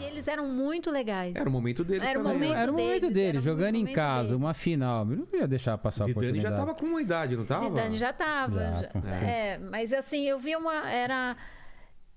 E eles eram muito legais. Era o momento deles era também. Momento né? Era o momento deles, deles jogando momento em casa, deles. uma final. Não ia deixar passar Zidane a oportunidade. Zidane já tava com uma idade, não tava? Zidane já tava. Já, já, é. é, mas assim, eu vi uma... Era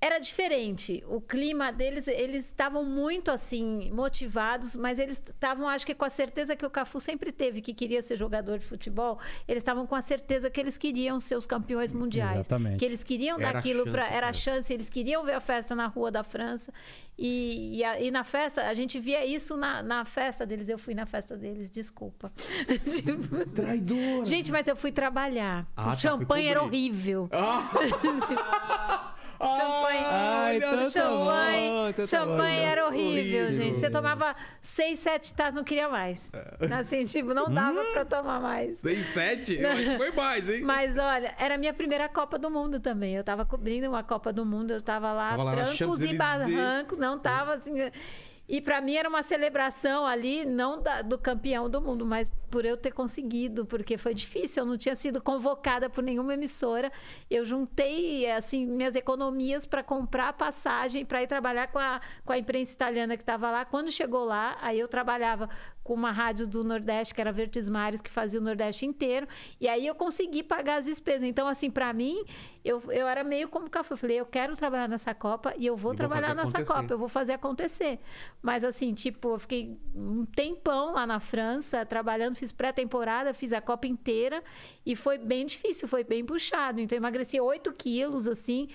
era diferente. O clima deles, eles estavam muito assim, motivados, mas eles estavam, acho que com a certeza que o Cafu sempre teve que queria ser jogador de futebol, eles estavam com a certeza que eles queriam ser os campeões mundiais. Exatamente. Que eles queriam era daquilo para era a né? chance, eles queriam ver a festa na rua da França. E, e, a, e na festa, a gente via isso na, na, festa deles. Eu fui na festa deles, desculpa. tipo, Traidora! Gente, mas eu fui trabalhar. Ah, o tá, champanhe era horrível. Ah. champanhe. Ai, então champanhe. Tá bom, então champanhe era horrível, horrível, gente. Você tomava seis, sete taças, não queria mais. É. Assim, tipo, não dava pra tomar mais. Seis, sete? foi mais, hein? Mas olha, era a minha primeira Copa do Mundo também. Eu tava cobrindo uma Copa do Mundo, eu tava lá, tava lá trancos e barrancos. Não tava assim. E para mim era uma celebração ali, não da, do campeão do mundo, mas por eu ter conseguido, porque foi difícil, eu não tinha sido convocada por nenhuma emissora. Eu juntei assim minhas economias para comprar a passagem para ir trabalhar com a, com a imprensa italiana que estava lá. Quando chegou lá, aí eu trabalhava com uma rádio do Nordeste, que era Vertes Mares, que fazia o Nordeste inteiro. E aí eu consegui pagar as despesas. Então, assim, para mim, eu, eu era meio como café. Eu falei, eu quero trabalhar nessa Copa e eu vou, vou trabalhar nessa acontecer. Copa, eu vou fazer acontecer. Mas, assim, tipo, eu fiquei um tempão lá na França, trabalhando, fiz pré-temporada, fiz a Copa inteira e foi bem difícil, foi bem puxado. Então, eu emagreci 8 quilos, assim,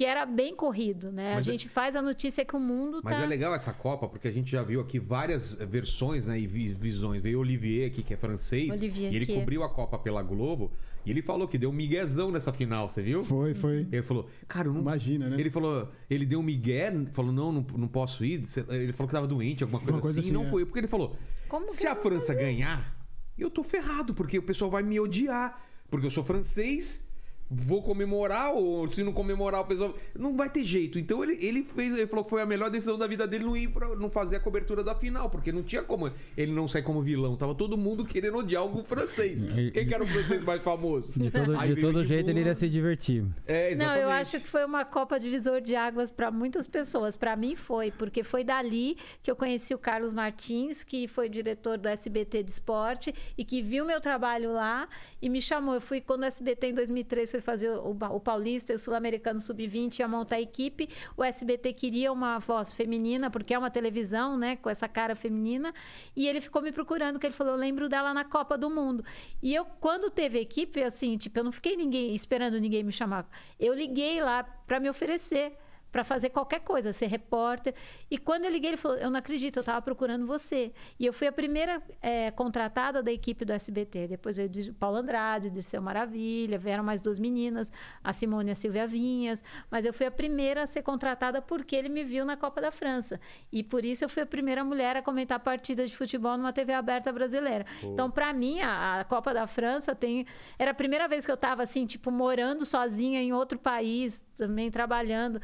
que era bem corrido, né? Mas a é gente é... faz a notícia que o mundo Mas tá... é legal essa Copa, porque a gente já viu aqui várias versões né, e visões. Veio Olivier aqui, que é francês, Olivier e ele cobriu a Copa pela Globo, e ele falou que deu um miguezão nessa final, você viu? Foi, foi. Ele falou, cara, não... Imagina, né? Ele falou, ele deu um migué, falou, não, não, não posso ir. Ele falou que tava doente, alguma coisa, coisa assim, assim, e não é. foi. Porque ele falou, Como se a França ganhar, eu tô ferrado, porque o pessoal vai me odiar, porque eu sou francês vou comemorar, ou se não comemorar, o pessoal. Não vai ter jeito. Então ele, ele fez, ele falou que foi a melhor decisão da vida dele não ir para não fazer a cobertura da final, porque não tinha como ele não sair como vilão. Tava todo mundo querendo odiar algum francês. É, Quem que era o francês mais famoso? De todo, de todo jeito, ele ia se divertir. É, não, eu acho que foi uma Copa Divisor de Águas para muitas pessoas. Para mim foi, porque foi dali que eu conheci o Carlos Martins, que foi diretor do SBT de esporte e que viu meu trabalho lá e me chamou. Eu fui quando o SBT em 2003 foi fui fazer o, o Paulista e o Sul-Americano Sub-20, ia montar a equipe. O SBT queria uma voz feminina, porque é uma televisão, né? Com essa cara feminina. E ele ficou me procurando, que ele falou, eu lembro dela na Copa do Mundo. E eu, quando teve equipe, assim, tipo, eu não fiquei ninguém esperando ninguém me chamar. Eu liguei lá para me oferecer para fazer qualquer coisa, ser repórter. E quando eu liguei, ele falou: Eu não acredito, eu estava procurando você. E eu fui a primeira é, contratada da equipe do SBT. Depois veio o Paulo Andrade, de Seu Maravilha, vieram mais duas meninas, a Simone e a Silvia Vinhas. Mas eu fui a primeira a ser contratada porque ele me viu na Copa da França. E por isso eu fui a primeira mulher a comentar partida de futebol numa TV aberta brasileira. Oh. Então, para mim, a, a, Copa da França tem. Era a primeira vez que eu estava assim, tipo, morando sozinha em outro país, também trabalhando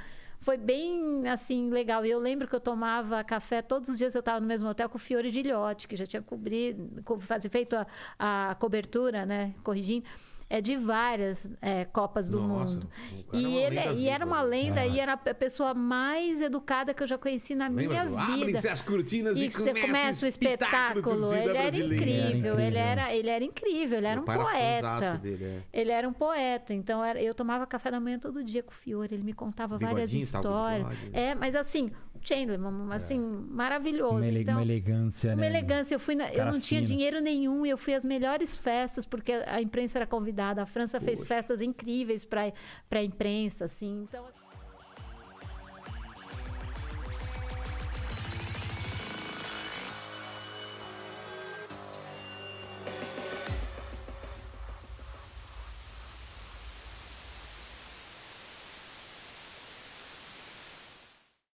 foi bem, assim, legal. E eu lembro que eu tomava café todos os dias, eu estava no mesmo hotel com o Fiore Gilhote, que já tinha cobrido, fazer, feito a, a cobertura, né? Corrigindo é de várias é, Copas do Mundo. É e ele é, e era uma né? lenda ah. e era a pessoa mais educada que eu já conheci na Lembra? minha vida. Abre-se as cortinas e, e começa, começa o espetáculo. Ele era, era, incrível, ele era, ele era incrível, ele era um poeta. Dele, é. Ele era um poeta, então era, eu tomava café da manhã todo dia com o Fiore, ele me contava várias histórias. Né? É, mas assim, Chandler, é. assim, é. maravilhoso. Uma, então, uma elegância, uma né? elegância. Eu fui, na, eu não tinha dinheiro nenhum, e eu fui às melhores festas porque a imprensa era convidada convidada. A França fez festas incríveis para a imprensa, assim. Então... Assim,